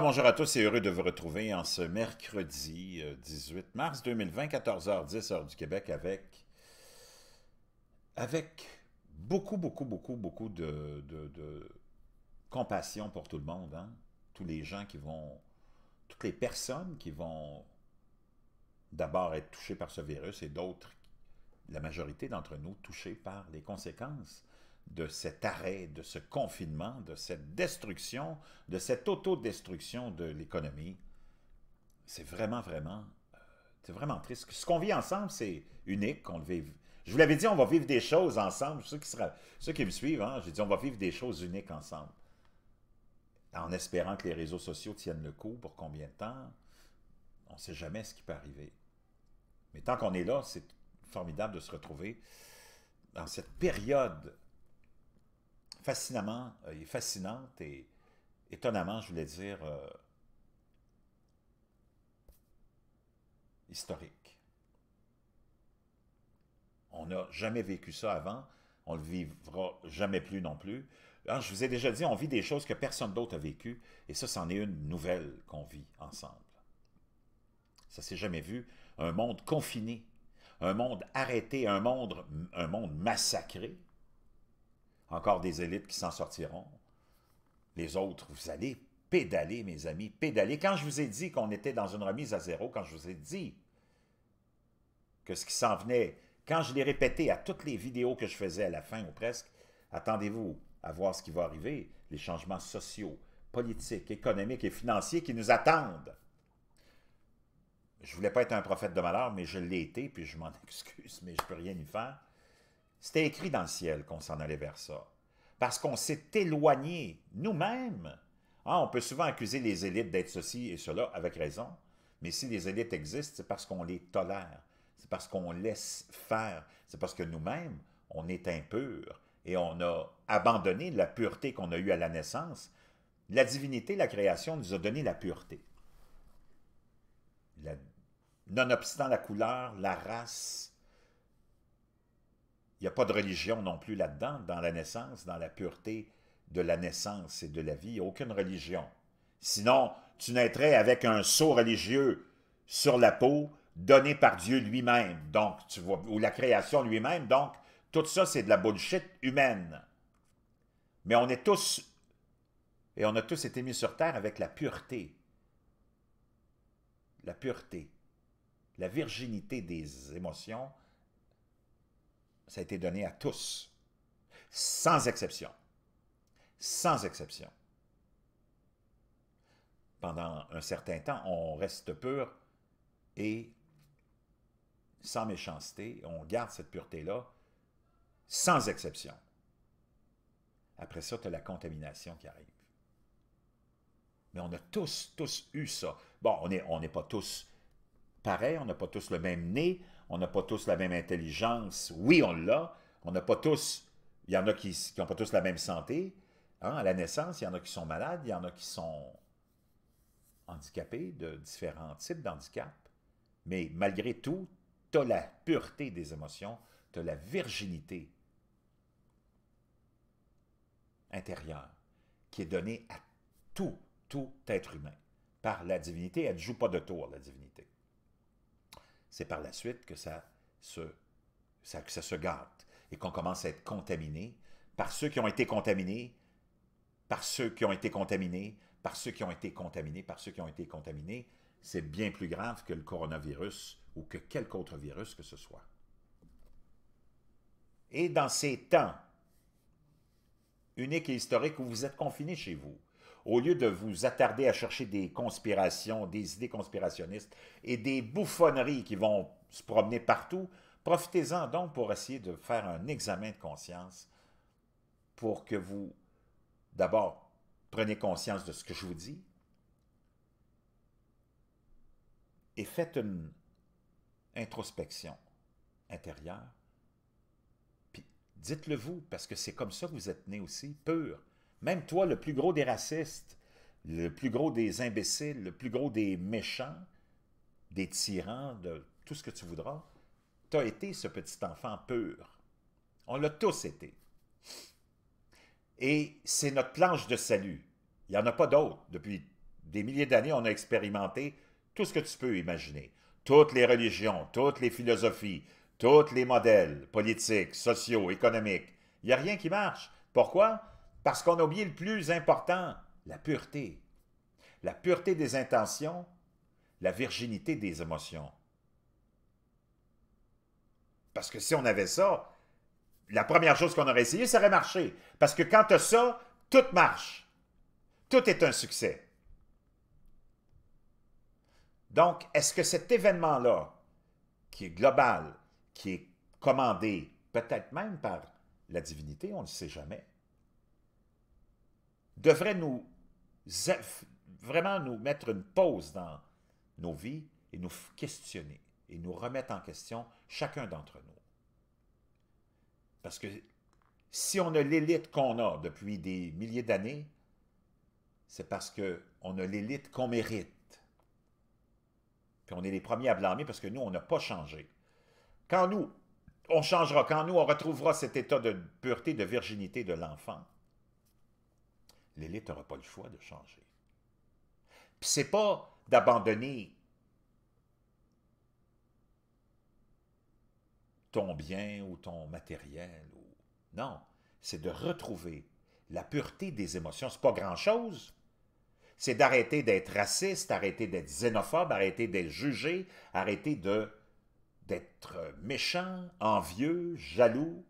bonjour à tous et heureux de vous retrouver en ce mercredi 18 euh, mars 2020, 14h10 heure du Québec, avec, avec beaucoup, beaucoup, beaucoup, beaucoup de, compassion pour tout le monde. Hein. Tous les gens qui vont, toutes les personnes qui vont d'abord être touchées par ce virus et d'autres, la majorité d'entre nous, touchées par les conséquences de cet arrêt, de ce confinement, de cette destruction, de cette autodestruction de l'économie. C'est vraiment, vraiment, euh, c'est vraiment triste. Ce qu'on vit ensemble, c'est unique Je vous l'avais dit, on va vivre des choses ensemble. Ceux qui, sera, ceux qui me suivent, hein, j'ai dit, on va vivre des choses uniques ensemble. En espérant que les réseaux sociaux tiennent le coup pour combien de temps, on ne sait jamais ce qui peut arriver. Mais tant qu'on est là, c'est formidable de se retrouver dans cette période fascinamment euh, est fascinante et étonnamment, je voulais dire, euh, historique. On n'a jamais vécu ça avant, on le vivra jamais plus non plus. je vous ai déjà dit, on vit des choses que personne d'autre a vécues, et ça, c'en est une nouvelle qu'on vit ensemble. Ça s'est jamais vu. Un monde confiné, un monde arrêté, un monde, un monde massacré, encore des élites qui s'en sortiront. Les autres, vous allez pédaler, mes amis, pédaler. Quand je vous ai dit qu'on était dans une remise à zéro, quand je vous ai dit que ce qui s'en venait, quand je l'ai répété à toutes les vidéos que je faisais à la fin ou presque, attendez-vous à voir ce qui va arriver, les changements sociaux, politiques, économiques et financiers qui nous attendent. Je ne voulais pas être un prophète de malheur, mais je l'ai été, puis je m'en excuse, mais je ne peux rien y faire. C'était écrit dans le ciel qu'on s'en allait vers ça. Parce qu'on s'est éloigné nous-mêmes. Ah, on peut souvent accuser les élites d'être ceci et cela, avec raison. Mais si les élites existent, c'est parce qu'on les tolère. C'est parce qu'on laisse faire. C'est parce que nous-mêmes, on est impurs. Et on a abandonné la pureté qu'on a eue à la naissance. La divinité, la création, nous a donné la pureté. La... Nonobstant la couleur, la race, il n'y a pas de religion non plus là-dedans, dans la naissance, dans la pureté de la naissance et de la vie. aucune religion. Sinon, tu naîtrais avec un sceau religieux sur la peau donné par Dieu lui-même, donc ou la création lui-même. Donc, tout ça, c'est de la bullshit humaine. Mais on est tous, et on a tous été mis sur terre avec la pureté. La pureté. La virginité des émotions, ça a été donné à tous, sans exception. Sans exception. Pendant un certain temps, on reste pur et sans méchanceté, on garde cette pureté-là, sans exception. Après ça, tu as la contamination qui arrive. Mais on a tous, tous eu ça. Bon, on n'est on n'est pas tous pareil, on n'a pas tous le même nez, on n'a pas tous la même intelligence. Oui, on l'a, on n'a pas tous, il y en a qui n'ont pas tous la même santé. Hein. à la naissance, il y en a qui sont malades, il y en a qui sont handicapés de différents types d'handicap. Mais malgré tout, tu as la pureté des émotions, tu as la virginité intérieure qui est donnée à tout, tout être humain par la divinité. Elle ne joue pas de tour, la divinité c'est par la suite que ça se, ça, se gâte et qu'on commence à être contaminé par ceux qui ont été contaminés, par ceux qui ont été contaminés, par ceux qui ont été contaminés, par ceux qui ont été contaminés. C'est bien plus grave que le coronavirus ou que quelque autre virus que ce soit. Et dans ces temps uniques et historiques où vous êtes confinés chez vous, au lieu de vous attarder à chercher des conspirations, des idées conspirationnistes et des bouffonneries qui vont se promener partout, profitez-en donc pour essayer de faire un examen de conscience pour que vous, d'abord, preniez conscience de ce que je vous dis et faites une introspection intérieure. Puis dites-le vous, parce que c'est comme ça que vous êtes né aussi, pur. Même toi, le plus gros des racistes, le plus gros des imbéciles, le plus gros des méchants, des tyrans, de tout ce que tu voudras, tu as été ce petit enfant pur. On l'a tous été. Et c'est notre planche de salut. Il n'y en a pas d'autre. Depuis des milliers d'années, on a expérimenté tout ce que tu peux imaginer. Toutes les religions, toutes les philosophies, tous les modèles politiques, sociaux, économiques. Il n'y a rien qui marche. Pourquoi? Parce qu'on a oublié le plus important, la pureté. La pureté des intentions, la virginité des émotions. Parce que si on avait ça, la première chose qu'on aurait essayé, ça aurait marché. Parce que quand tu as ça, tout marche. Tout est un succès. Donc, est-ce que cet événement-là, qui est global, qui est commandé peut-être même par la divinité, on ne le sait jamais, devrait nous vraiment nous mettre une pause dans nos vies et nous questionner et nous remettre en question chacun d'entre nous. Parce que si on a l'élite qu'on a depuis des milliers d'années, c'est parce qu'on a l'élite qu'on mérite. Puis on est les premiers à blâmer parce que nous, on n'a pas changé. Quand nous, on changera, quand nous, on retrouvera cet état de pureté, de virginité de l'enfant, l'élite n'aura pas le choix de changer. Puis c'est pas d'abandonner ton bien ou ton matériel. Ou... Non, c'est de retrouver la pureté des émotions. n'est pas grand-chose. C'est d'arrêter d'être raciste, arrêter d'être xénophobe, arrêter d'être jugé, arrêter d'être méchant, envieux, jaloux.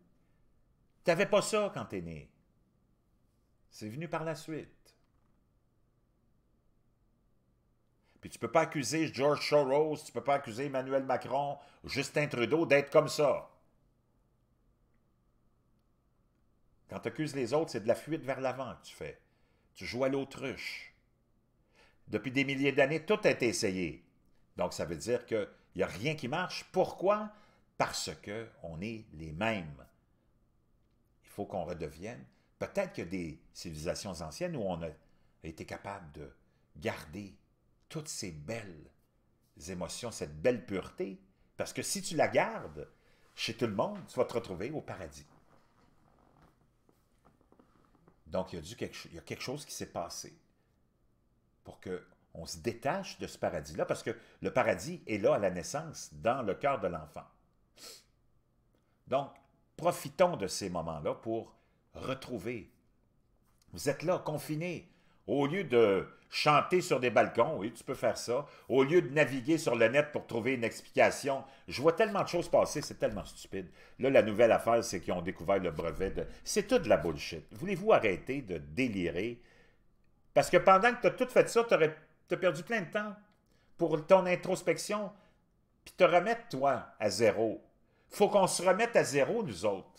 Tu n'avais pas ça quand es né. C'est venu par la suite. Puis tu ne peux pas accuser George Soros, tu ne peux pas accuser Emmanuel Macron, Justin Trudeau d'être comme ça. Quand tu accuses les autres, c'est de la fuite vers l'avant que tu fais. Tu joues à l'autruche. Depuis des milliers d'années, tout a été essayé. Donc, ça veut dire qu'il n'y a rien qui marche. Pourquoi? Parce qu'on est les mêmes. Il faut qu'on redevienne Peut-être qu'il y a des civilisations anciennes où on a été capable de garder toutes ces belles émotions, cette belle pureté, parce que si tu la gardes chez tout le monde, tu vas te retrouver au paradis. Donc, il y a, quelque, quelque chose qui s'est passé pour qu'on se détache de ce paradis-là, parce que le paradis est là à la naissance, dans le cœur de l'enfant. Donc, profitons de ces moments-là pour retrouver. Vous êtes là, confinés. Au lieu de chanter sur des balcons, oui, tu peux faire ça. Au lieu de naviguer sur le net pour trouver une explication, je vois tellement de choses passer, c'est tellement stupide. Là, la nouvelle affaire, c'est qu'ils ont découvert le brevet de... C'est tout de la bullshit. Voulez-vous arrêter de délirer? Parce que pendant que tu as tout fait ça, tu as perdu plein de temps pour ton introspection, puis te remettre, toi, à zéro. faut qu'on se remette à zéro, nous autres.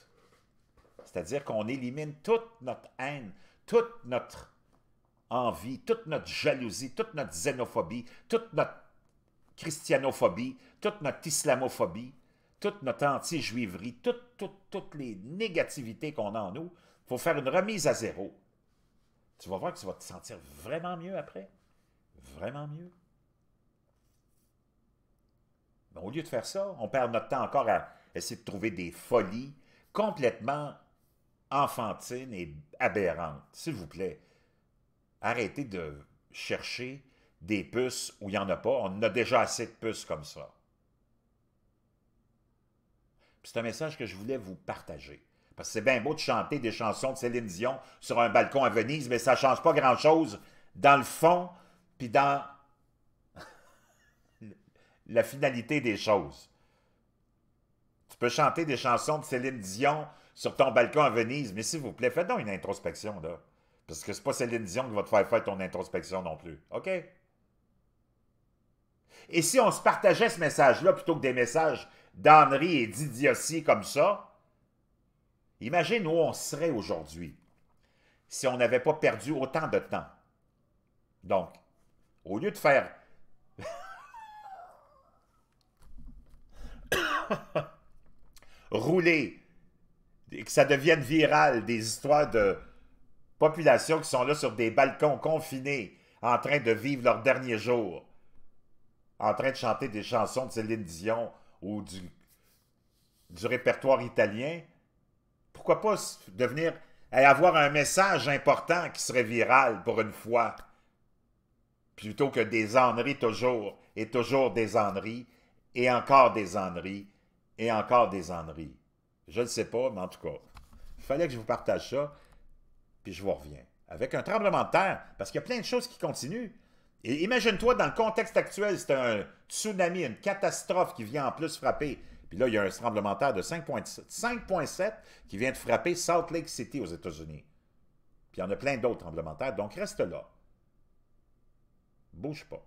C'est-à-dire qu'on élimine toute notre haine, toute notre envie, toute notre jalousie, toute notre xénophobie, toute notre christianophobie, toute notre islamophobie, toute notre anti-juiverie, toutes les négativités qu'on a en nous, il faut faire une remise à zéro. Tu vas voir que tu vas te sentir vraiment mieux après. Vraiment mieux. au lieu de faire ça, on perd notre temps encore à essayer de trouver des folies complètement enfantine et aberrante. S'il vous plaît, arrêtez de chercher des puces où il n'y en a pas. On a déjà assez de puces comme ça. C'est un message que je voulais vous partager. Parce que c'est bien beau de chanter des chansons de Céline Dion sur un balcon à Venise, mais ça ne change pas grand-chose dans le fond, puis dans la finalité des choses. Tu peux chanter des chansons de Céline Dion sur ton balcon à Venise. Mais s'il vous plaît, faites donc une introspection, là. Parce que c'est pas Céline Dion qui va te faire faire ton introspection non plus. OK? Et si on se partageait ce message-là plutôt que des messages d'Henri et d'idiotie comme ça, imagine où on serait aujourd'hui si on n'avait pas perdu autant de temps. Donc, au lieu de faire... rouler que ça devienne viral, des histoires de populations qui sont là sur des balcons confinés, en train de vivre leurs derniers jours, en train de chanter des chansons de Céline Dion ou du, du répertoire italien. Pourquoi pas devenir et avoir un message important qui serait viral pour une fois, plutôt que des enneries toujours, et toujours des enneries, et encore des enneries, et encore des enneries. Je ne sais pas, mais en tout cas, il fallait que je vous partage ça, puis je vous reviens. Avec un tremblement de terre, parce qu'il y a plein de choses qui continuent. Et imagine-toi, dans le contexte actuel, c'est un tsunami, une catastrophe qui vient en plus frapper. Puis là, il y a un tremblement de terre de 5,7 qui vient de frapper Salt Lake City aux États-Unis. Puis il y en a plein d'autres tremblements de terre, donc reste là. Bouge pas.